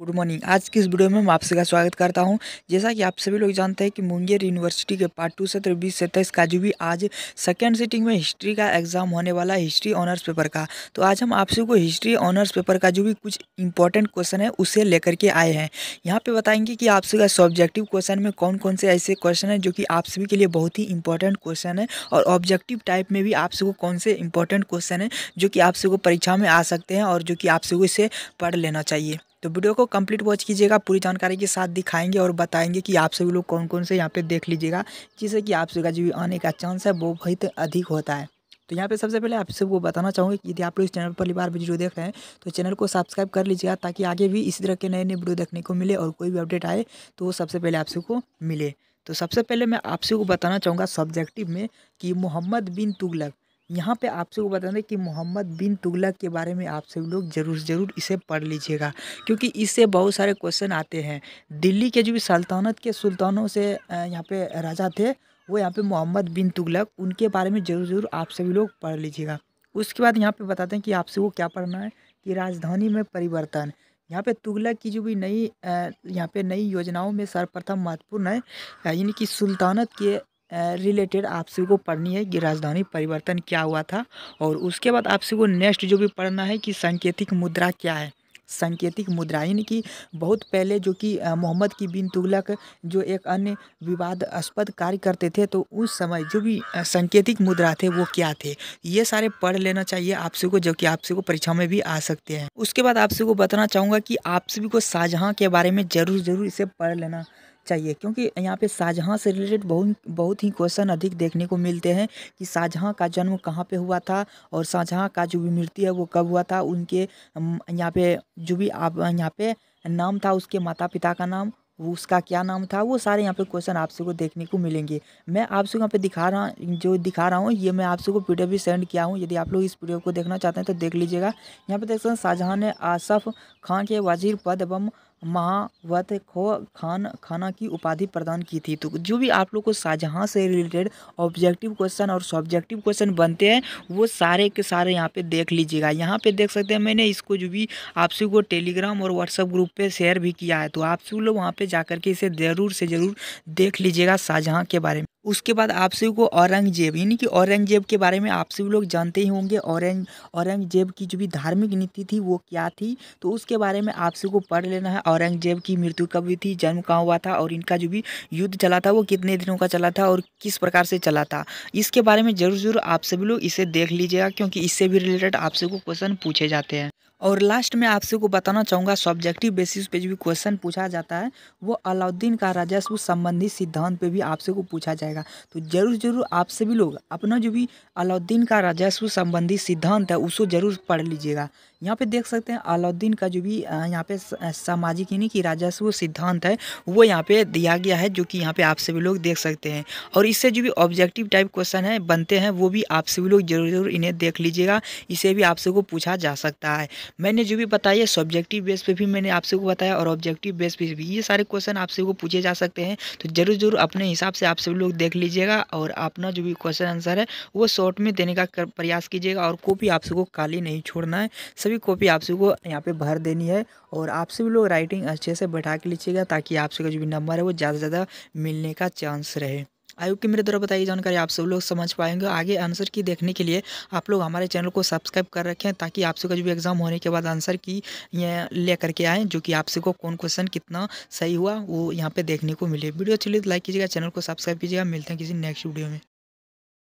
good morning आज की इस वीडियो में मैं आपसे का स्वागत करता हूं जैसा कि आप सभी लोग जानते हैं कि मुंगेर यूनिवर्सिटी के पार्ट टू सत्र बीस सत्ताईस का जो भी आज सेकेंड सीटिंग में हिस्ट्री का एग्जाम होने वाला है हिस्ट्री ऑनर्स पेपर का तो आज हम आप सभी को हिस्ट्री ऑनर्स पेपर का जो भी कुछ इंपॉर्टेंट क्वेश्चन है उसे लेकर के आए हैं यहाँ पर बताएंगे कि आप सभी का सब्जेक्टिव क्वेश्चन में कौन कौन से ऐसे क्वेश्चन है जो कि आप सभी के लिए बहुत ही इंपॉर्टेंट क्वेश्चन है और ऑब्जेक्टिव टाइप में भी आप सबको को कौन से इंपॉर्टेंट क्वेश्चन है जो कि आप सबको को परीक्षा में आ सकते हैं और जो कि आप सबको को इसे पढ़ लेना चाहिए तो वीडियो को कंप्लीट वॉच कीजिएगा पूरी जानकारी के साथ दिखाएंगे और बताएंगे कि आप सभी लोग कौन कौन से यहाँ पे देख लीजिएगा जिससे कि आप सभी का जो आने का चांस है वो बहुत अधिक होता है तो यहाँ पे सबसे पहले आप सबको बताना चाहूँगी कि यदि आप लोग इस चैनल पर पहली बार वीडियो देख रहे हैं तो चैनल को सब्सक्राइब कर लीजिएगा ताकि आगे भी इसी तरह के नए नए वीडियो देखने को मिले और कोई भी अपडेट आए तो वो सबसे पहले आप सबको मिले तो सबसे पहले मैं आप सबको बताना चाहूँगा सब्जेक्टिव में कि मोहम्मद बिन तुगलक यहाँ पे आप सबको बता दें कि मोहम्मद बिन तुगलक के बारे में आप सब लोग ज़रूर ज़रूर इसे पढ़ लीजिएगा क्योंकि इससे बहुत सारे क्वेश्चन आते हैं दिल्ली के जो भी सल्तनत के सुल्तानों से यहाँ पे राजा थे वो यहाँ पे मोहम्मद बिन तुगलक उनके बारे में ज़रूर ज़रूर आप सभी लोग पढ़ लीजिएगा उसके बाद यहाँ पे बताते हैं कि आपसे वो क्या पढ़ना है कि राजधानी में परिवर्तन यहाँ पे तुगलक की जो भी नई यहाँ पे नई योजनाओं में सर्वप्रथम महत्वपूर्ण है यानी कि सुल्तानत के रिलेटेड आपसी को पढ़नी है कि राजधानी परिवर्तन क्या हुआ था और उसके बाद सभी को नेक्स्ट जो भी पढ़ना है कि सांकेतिक मुद्रा क्या है सांकेतिक मुद्रा यानी कि बहुत पहले जो कि मोहम्मद की बिन तुगलक जो एक अन्य विवादास्पद कार्य करते थे तो उस समय जो भी सांकेतिक मुद्रा थे वो क्या थे ये सारे पढ़ लेना चाहिए सभी को जो कि सभी को परीक्षा में भी आ सकते हैं उसके बाद सभी को बताना चाहूँगा कि आप सभी को शाहजहाँ के बारे में ज़रूर ज़रूर इसे पढ़ लेना चाहिए क्योंकि यहाँ पे शाहजहाँ से रिलेटेड बहुत बहुत ही क्वेश्चन अधिक देखने को मिलते हैं कि शाहजहाँ का जन्म कहाँ पे हुआ था और शाहजहाँ का जो भी मृत्यु है वो कब हुआ था उनके यहाँ पे जो भी आप यहाँ पे नाम था उसके माता पिता का नाम उसका क्या नाम था वो सारे यहाँ पे क्वेश्चन आपसे को देखने को मिलेंगे मैं आपसे यहाँ पे दिखा रहा जो दिखा रहा हूँ ये मैं आपसे को पीडीएफ भी सेंड किया हूँ यदि आप लोग इस पीडीएफ को देखना चाहते हैं तो देख लीजिएगा यहाँ पे देख सकते हैं शाहजहाँ ने आसफ खान के वजीर पद एवं महावत खो खान खाना की उपाधि प्रदान की थी तो जो भी आप लोग को शाहजहाँ से रिलेटेड ऑब्जेक्टिव क्वेश्चन और सब्जेक्टिव क्वेश्चन बनते हैं वो सारे के सारे यहाँ पे देख लीजिएगा यहाँ पे देख सकते हैं मैंने इसको जो भी आपसे को टेलीग्राम और व्हाट्सअप ग्रुप पे शेयर भी किया है तो आप सब लोग वहाँ पर जा के इसे ज़रूर से ज़रूर देख लीजिएगा शाहजहाँ के बारे में उसके बाद आप सभी को औरंगजेब यानी कि औरंगजेब के बारे में आप सभी लोग जानते ही होंगे औरंग औरंगजेब की जो भी धार्मिक नीति थी वो क्या थी तो उसके बारे में आप सभी को पढ़ लेना है औरंगजेब की मृत्यु कब हुई थी जन्म कहाँ हुआ था और इनका जो भी युद्ध चला था वो कितने दिनों का चला था और किस प्रकार से चला था इसके बारे में ज़रूर ज़रूर आप सभी लोग इसे देख लीजिएगा क्योंकि इससे भी रिलेटेड आप सभी को क्वेश्चन पूछे जाते हैं और लास्ट में आपसे को बताना चाहूँगा सब्जेक्टिव बेसिस पे जो भी क्वेश्चन पूछा जाता है वो अलाउद्दीन का राजस्व संबंधी सिद्धांत पे भी आपसे को पूछा जाएगा तो जरूर जरूर आपसे भी लोग अपना जो भी अलाउद्दीन का राजस्व संबंधी सिद्धांत है उसको जरूर पढ़ लीजिएगा यहाँ पे देख सकते हैं अलाउद्दीन का जो भी यहाँ पे सामाजिक यानी कि राजस्व सिद्धांत है वो यहाँ पे दिया गया है जो कि यहाँ पे आप सभी लोग देख सकते हैं और इससे जो भी ऑब्जेक्टिव टाइप क्वेश्चन है बनते हैं वो भी आप सभी लोग जरूर जरूर इन्हें देख लीजिएगा इसे भी आप सबको पूछा जा सकता है मैंने जो भी बताया सब्जेक्टिव बेस पर भी मैंने आप सबको बताया और ऑब्जेक्टिव बेस पर भी ये सारे क्वेश्चन आप सबको पूछे जा सकते हैं तो जरूर जरूर अपने हिसाब से आप सभी लोग देख लीजिएगा और अपना जो भी क्वेश्चन आंसर है वो शॉर्ट में देने का प्रयास कीजिएगा और को भी आप सबको खाली नहीं छोड़ना है सभी कॉपी आप सभी को यहाँ पे भर देनी है और आप सभी लोग राइटिंग अच्छे से बैठा के लीजिएगा ताकि आप सभी का जो भी नंबर है वो ज़्यादा से ज़्यादा मिलने का चांस रहे आयोग की मेरे द्वारा बताई जानकारी आप सब लोग समझ पाएंगे आगे आंसर की देखने के लिए आप लोग हमारे चैनल को सब्सक्राइब कर रखें ताकि आप सबका जो भी एग्जाम होने के बाद आंसर की ले करके आएँ जो कि आप को कौन क्वेश्चन कितना सही हुआ वो यहाँ पे देखने को मिले वीडियो अच्छी लगी लाइक तो कीजिएगा चैनल को सब्सक्राइब कीजिएगा मिलते हैं किसी नेक्स्ट वीडियो में